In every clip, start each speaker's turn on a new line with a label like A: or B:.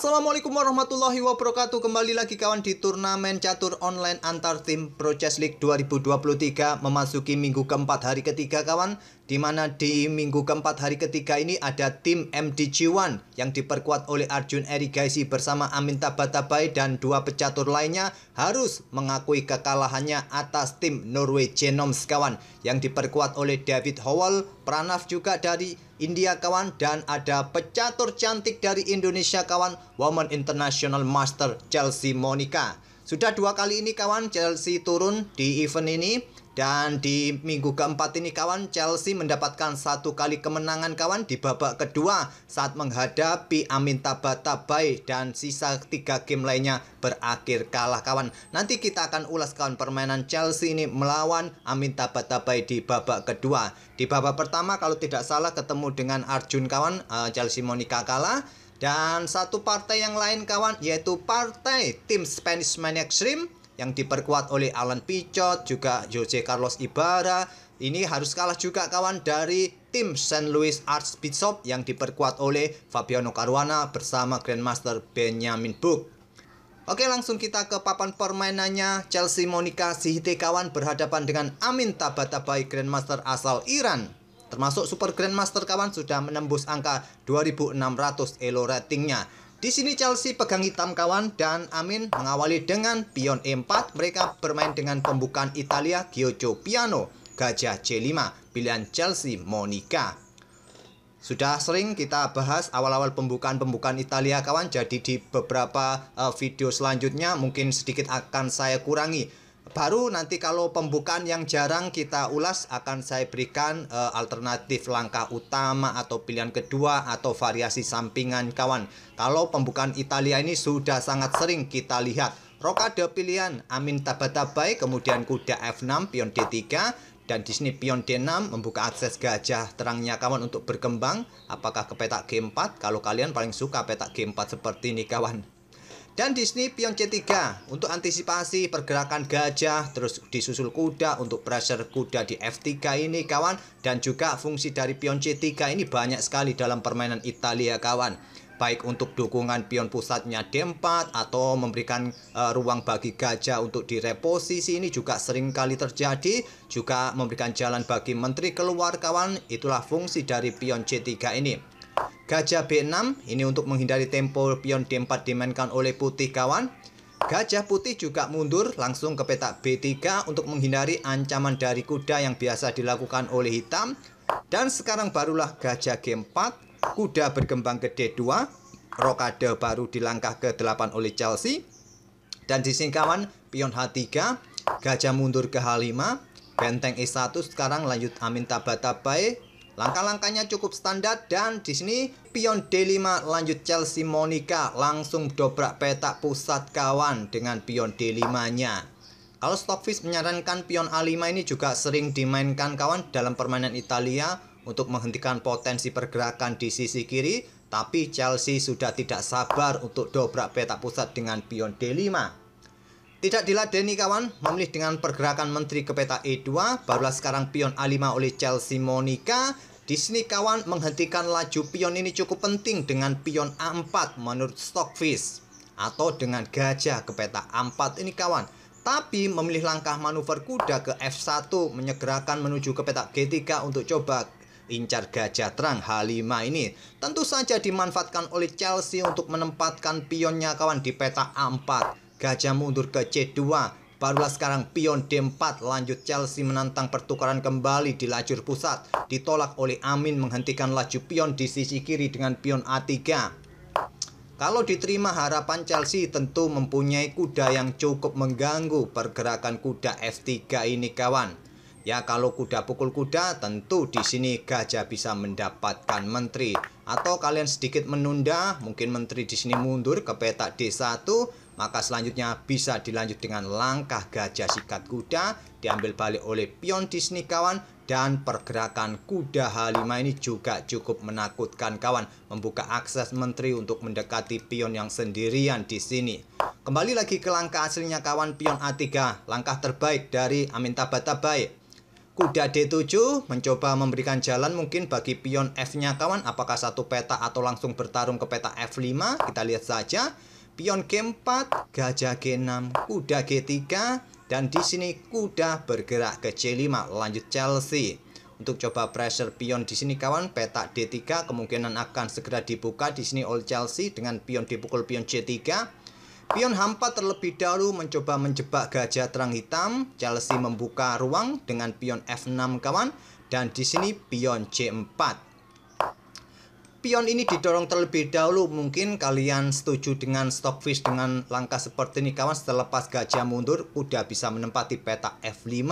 A: Assalamualaikum warahmatullahi wabarakatuh Kembali lagi kawan di turnamen catur online antar tim Pro Chess League 2023 Memasuki minggu keempat hari ketiga kawan di mana di minggu keempat hari ketiga ini ada tim MDG1 yang diperkuat oleh Arjun Erigaisi bersama Amin Tabatabai dan dua pecatur lainnya harus mengakui kekalahannya atas tim Norway Genomes kawan yang diperkuat oleh David Howell, Pranav juga dari India kawan dan ada pecatur cantik dari Indonesia kawan Women International Master Chelsea Monica. Sudah dua kali ini kawan Chelsea turun di event ini dan di minggu keempat ini kawan Chelsea mendapatkan satu kali kemenangan kawan di babak kedua saat menghadapi Amin Tabai dan sisa tiga game lainnya berakhir kalah kawan. Nanti kita akan ulas kawan permainan Chelsea ini melawan Amin Tabai di babak kedua. Di babak pertama kalau tidak salah ketemu dengan Arjun kawan eh, Chelsea Monica kalah. Dan satu partai yang lain kawan yaitu partai tim Spanish Maniac Shrimp yang diperkuat oleh Alan Pichot juga Jose Carlos Ibarra ini harus kalah juga kawan dari tim St. Louis Arts Archbishop yang diperkuat oleh Fabiano Caruana bersama Grandmaster Benjamin Book. Oke langsung kita ke papan permainannya Chelsea Monica Sihite kawan berhadapan dengan Amin Tabatabai Grandmaster asal Iran Termasuk Super Grandmaster kawan sudah menembus angka 2600 elo ratingnya di sini Chelsea pegang hitam kawan dan Amin mengawali dengan pion E4. Mereka bermain dengan pembukaan Italia Giojo Piano, Gajah C5, pilihan Chelsea Monica. Sudah sering kita bahas awal-awal pembukaan-pembukaan Italia kawan, jadi di beberapa eh, video selanjutnya mungkin sedikit akan saya kurangi Baru nanti kalau pembukaan yang jarang kita ulas akan saya berikan e, alternatif langkah utama atau pilihan kedua atau variasi sampingan kawan. Kalau pembukaan Italia ini sudah sangat sering kita lihat. Rokade pilihan Amin Tabatabai, kemudian kuda F6, pion D3, dan di sini pion D6 membuka akses gajah terangnya kawan untuk berkembang. Apakah ke petak G4? Kalau kalian paling suka petak G4 seperti ini kawan. Dan Disney pion C3 untuk antisipasi pergerakan gajah, terus disusul kuda untuk pressure kuda di F3 ini kawan. Dan juga fungsi dari pion C3 ini banyak sekali dalam permainan Italia kawan. Baik untuk dukungan pion pusatnya D4 atau memberikan e, ruang bagi gajah untuk direposisi ini juga sering kali terjadi. Juga memberikan jalan bagi menteri keluar kawan, itulah fungsi dari pion C3 ini. Gajah B6 ini untuk menghindari tempo pion D4 dimainkan oleh putih kawan. Gajah putih juga mundur langsung ke petak B3 untuk menghindari ancaman dari kuda yang biasa dilakukan oleh hitam. Dan sekarang barulah gajah G4, kuda berkembang ke D2, rokade baru dilangkah ke-8 oleh Chelsea. Dan di sini kawan, pion H3, gajah mundur ke H5, benteng E1 sekarang lanjut Amin Tabatabai, Langkah-langkahnya cukup standar dan di sini pion D5 lanjut Chelsea Monica langsung dobrak petak pusat kawan dengan pion D5-nya. Kalau Stockfish menyarankan pion A5 ini juga sering dimainkan kawan dalam permainan Italia untuk menghentikan potensi pergerakan di sisi kiri, tapi Chelsea sudah tidak sabar untuk dobrak petak pusat dengan pion D5. Tidak diladeni kawan, memilih dengan pergerakan menteri ke peta E2, barulah sekarang pion A5 oleh Chelsea Monica di sini kawan menghentikan laju pion ini cukup penting dengan pion A4 menurut Stockfish atau dengan gajah ke peta A4 ini kawan. Tapi memilih langkah manuver kuda ke F1 menyegerakan menuju ke peta G3 untuk coba incar gajah terang H5 ini tentu saja dimanfaatkan oleh Chelsea untuk menempatkan pionnya kawan di peta A4 gajah mundur ke C2 Barulah sekarang pion D4 lanjut Chelsea menantang pertukaran kembali di lajur pusat. Ditolak oleh Amin menghentikan laju pion di sisi kiri dengan pion A3. Kalau diterima harapan Chelsea tentu mempunyai kuda yang cukup mengganggu pergerakan kuda F3 ini kawan. Ya kalau kuda pukul kuda tentu di sini gajah bisa mendapatkan menteri atau kalian sedikit menunda mungkin menteri di sini mundur ke petak D1 maka selanjutnya bisa dilanjut dengan langkah gajah sikat kuda diambil balik oleh pion di sini kawan dan pergerakan kuda H5 ini juga cukup menakutkan kawan membuka akses menteri untuk mendekati pion yang sendirian di sini. Kembali lagi ke langkah aslinya kawan pion A3, langkah terbaik dari Amin Tabatabai kuda D7 mencoba memberikan jalan mungkin bagi pion F-nya kawan apakah satu peta atau langsung bertarung ke peta F5 kita lihat saja pion G4, gajah G6, kuda G3, dan di sini kuda bergerak ke C5 lanjut Chelsea. Untuk coba pressure pion di sini kawan petak D3 kemungkinan akan segera dibuka di sini oleh Chelsea dengan pion dipukul pion C3. Pion H4 terlebih dahulu mencoba menjebak gajah terang hitam. Chelsea membuka ruang dengan pion F6 kawan dan di sini pion C4 pion ini didorong terlebih dahulu mungkin kalian setuju dengan stockfish dengan langkah seperti ini kawan setelah pas gajah mundur kuda bisa menempati peta F5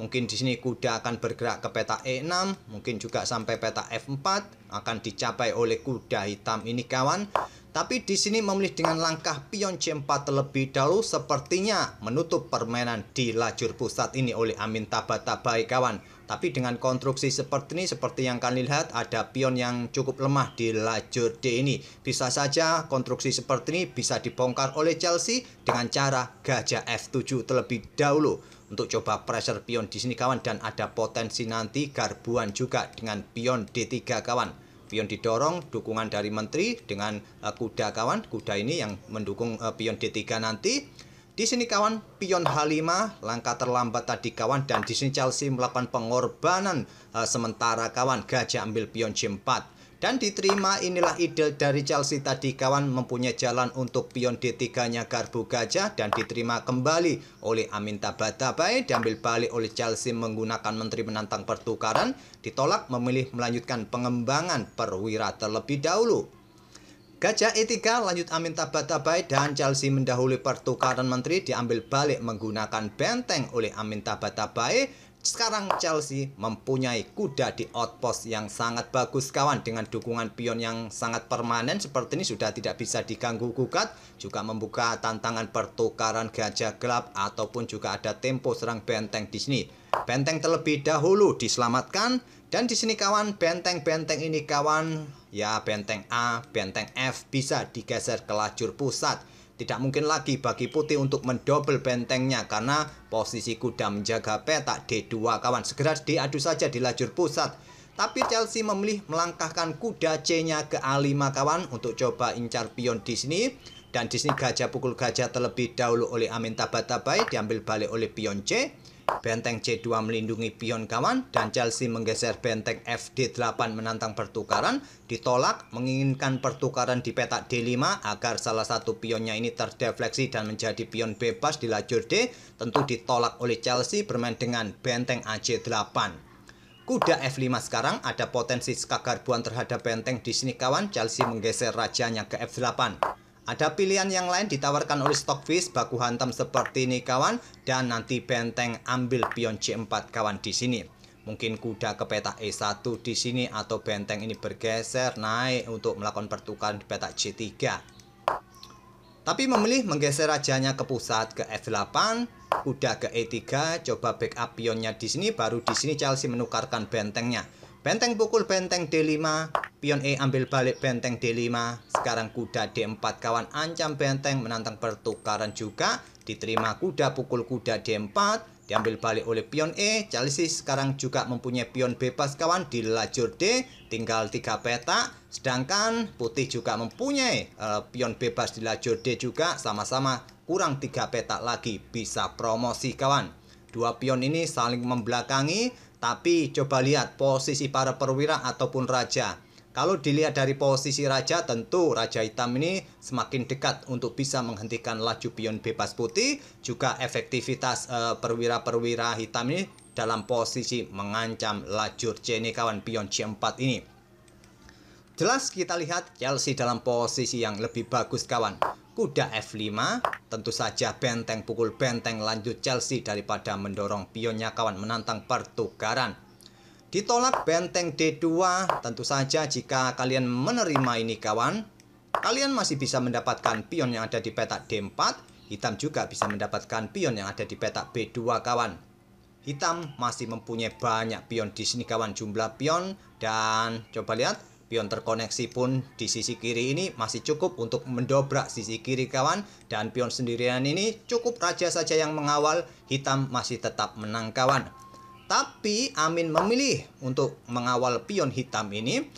A: mungkin di sini kuda akan bergerak ke peta E6 mungkin juga sampai peta F4 akan dicapai oleh kuda hitam ini kawan tapi di sini memilih dengan langkah pion C4 terlebih dahulu sepertinya menutup permainan di lajur pusat ini oleh Amin Tabata baik kawan tapi dengan konstruksi seperti ini, seperti yang kalian lihat, ada pion yang cukup lemah di lajur D ini. Bisa saja konstruksi seperti ini bisa dibongkar oleh Chelsea dengan cara gajah F7 terlebih dahulu. Untuk coba pressure pion di sini kawan dan ada potensi nanti garbuan juga dengan pion D3 kawan. Pion didorong dukungan dari menteri dengan eh, kuda kawan. Kuda ini yang mendukung eh, pion D3 nanti. Di sini kawan pion H5 langkah terlambat tadi kawan dan di sini Chelsea melakukan pengorbanan uh, sementara kawan gajah ambil pion C4 dan diterima inilah ide dari Chelsea tadi kawan mempunyai jalan untuk pion D3 nya Garbu Gajah dan diterima kembali oleh Amin Tabatabai diambil balik oleh Chelsea menggunakan menteri menantang pertukaran ditolak memilih melanjutkan pengembangan perwira terlebih dahulu Gajah Etika lanjut Amin Tabatabai dan Chelsea mendahului pertukaran menteri diambil balik menggunakan benteng oleh Amin Tabatabai. Sekarang Chelsea mempunyai kuda di outpost yang sangat bagus kawan dengan dukungan pion yang sangat permanen seperti ini sudah tidak bisa diganggu gugat juga membuka tantangan pertukaran gajah gelap ataupun juga ada tempo serang benteng di sini. Benteng terlebih dahulu diselamatkan dan di sini kawan benteng-benteng ini kawan Ya, benteng A, benteng F bisa digeser ke lajur pusat. Tidak mungkin lagi bagi putih untuk mendobel bentengnya karena posisi kuda menjaga petak D2 kawan. Segera diadu saja di lajur pusat. Tapi Chelsea memilih melangkahkan kuda C-nya ke A5 kawan untuk coba incar pion di sini. Dan di sini gajah pukul gajah terlebih dahulu oleh Amin Tabatabai diambil balik oleh pion C. Benteng C2 melindungi pion kawan dan Chelsea menggeser benteng FD8 menantang pertukaran, ditolak menginginkan pertukaran di petak D5 agar salah satu pionnya ini terdefleksi dan menjadi pion bebas di lajur D, tentu ditolak oleh Chelsea bermain dengan benteng ac 8 kuda F5 sekarang ada potensi buan terhadap benteng di sini kawan Chelsea menggeser rajanya ke F8 ada pilihan yang lain ditawarkan oleh Stockfish, baku hantam seperti ini kawan, dan nanti benteng ambil pion C4 kawan di sini. Mungkin kuda ke petak E1 di sini atau benteng ini bergeser naik untuk melakukan pertukaran di petak C3. Tapi memilih menggeser rajanya ke pusat ke F8, kuda ke E3, coba backup pionnya di sini, baru di sini Chelsea menukarkan bentengnya. Benteng pukul benteng D5, pion E ambil balik benteng D5, sekarang kuda D4 kawan ancam benteng menantang pertukaran juga, diterima kuda pukul kuda D4, diambil balik oleh pion E. Chelsea sekarang juga mempunyai pion bebas kawan di lajur D, tinggal 3 petak. Sedangkan putih juga mempunyai uh, pion bebas di lajur D juga sama-sama kurang 3 petak lagi bisa promosi kawan. Dua pion ini saling membelakangi tapi coba lihat posisi para perwira ataupun raja. Kalau dilihat dari posisi raja, tentu raja hitam ini semakin dekat untuk bisa menghentikan laju pion bebas putih, juga efektivitas eh, perwira-perwira uh, hitam ini dalam posisi mengancam lajur C ini e kawan pion C4 ini. Jelas kita lihat Chelsea dalam posisi yang lebih bagus kawan kuda F5, tentu saja benteng pukul benteng lanjut Chelsea daripada mendorong pionnya kawan menantang pertukaran. Ditolak benteng D2, tentu saja jika kalian menerima ini kawan, kalian masih bisa mendapatkan pion yang ada di petak D4, hitam juga bisa mendapatkan pion yang ada di petak B2 kawan. Hitam masih mempunyai banyak pion di sini kawan jumlah pion dan coba lihat Pion terkoneksi pun di sisi kiri ini masih cukup untuk mendobrak sisi kiri kawan dan pion sendirian ini cukup raja saja yang mengawal hitam masih tetap menang kawan. Tapi Amin memilih untuk mengawal pion hitam ini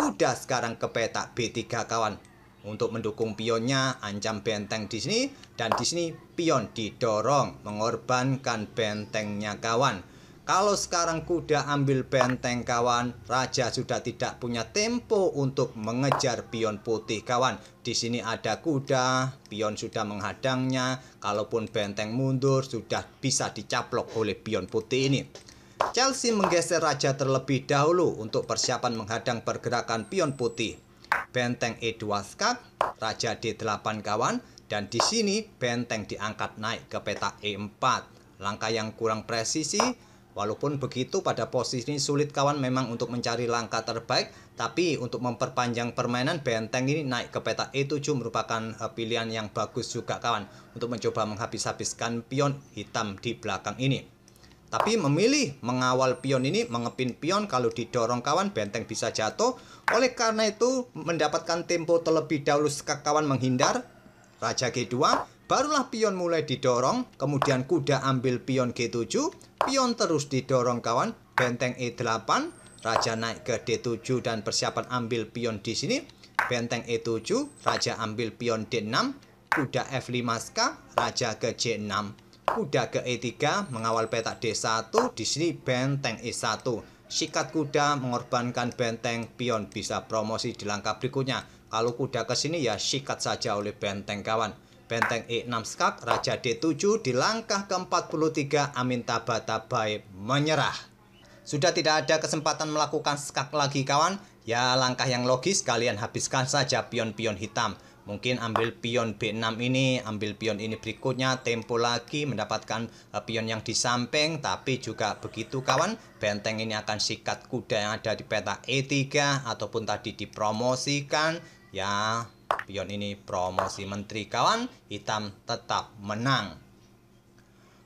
A: kuda sekarang ke petak B3 kawan. Untuk mendukung pionnya ancam benteng di sini dan di sini pion didorong mengorbankan bentengnya kawan. Kalau sekarang kuda ambil benteng kawan, raja sudah tidak punya tempo untuk mengejar pion putih kawan. Di sini ada kuda, pion sudah menghadangnya, kalaupun benteng mundur sudah bisa dicaplok oleh pion putih ini. Chelsea menggeser raja terlebih dahulu untuk persiapan menghadang pergerakan pion putih. Benteng E2 skak, raja D8 kawan, dan di sini benteng diangkat naik ke peta E4. Langkah yang kurang presisi, Walaupun begitu pada posisi ini sulit kawan memang untuk mencari langkah terbaik tapi untuk memperpanjang permainan benteng ini naik ke peta E7 merupakan eh, pilihan yang bagus juga kawan untuk mencoba menghabis-habiskan pion hitam di belakang ini. Tapi memilih mengawal pion ini mengepin pion kalau didorong kawan benteng bisa jatuh. Oleh karena itu mendapatkan tempo terlebih dahulu sekak kawan menghindar raja G2 Barulah pion mulai didorong, kemudian kuda ambil pion G7, pion terus didorong kawan, benteng E8, raja naik ke D7 dan persiapan ambil pion di sini, benteng E7, raja ambil pion D6, kuda F5K, raja ke J6, kuda ke E3 mengawal petak D1, di sini benteng E1. Sikat kuda mengorbankan benteng, pion bisa promosi di langkah berikutnya. Kalau kuda ke sini ya sikat saja oleh benteng kawan. Benteng E6 Skak, Raja D7 di langkah ke-43 Amin Bay menyerah. Sudah tidak ada kesempatan melakukan skak lagi kawan. Ya langkah yang logis kalian habiskan saja pion-pion hitam. Mungkin ambil pion B6 ini, ambil pion ini berikutnya, tempo lagi mendapatkan eh, pion yang di samping. Tapi juga begitu kawan, benteng ini akan sikat kuda yang ada di peta E3 ataupun tadi dipromosikan. Ya, Pion ini promosi menteri kawan, hitam tetap menang.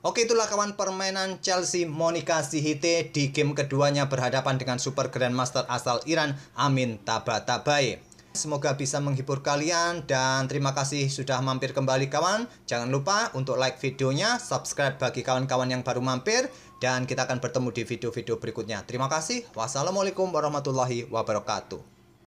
A: Oke itulah kawan permainan Chelsea Monika Sihite di game keduanya berhadapan dengan Super Grandmaster asal Iran Amin Tabatabai. Semoga bisa menghibur kalian dan terima kasih sudah mampir kembali kawan. Jangan lupa untuk like videonya, subscribe bagi kawan-kawan yang baru mampir dan kita akan bertemu di video-video berikutnya. Terima kasih. Wassalamualaikum warahmatullahi wabarakatuh.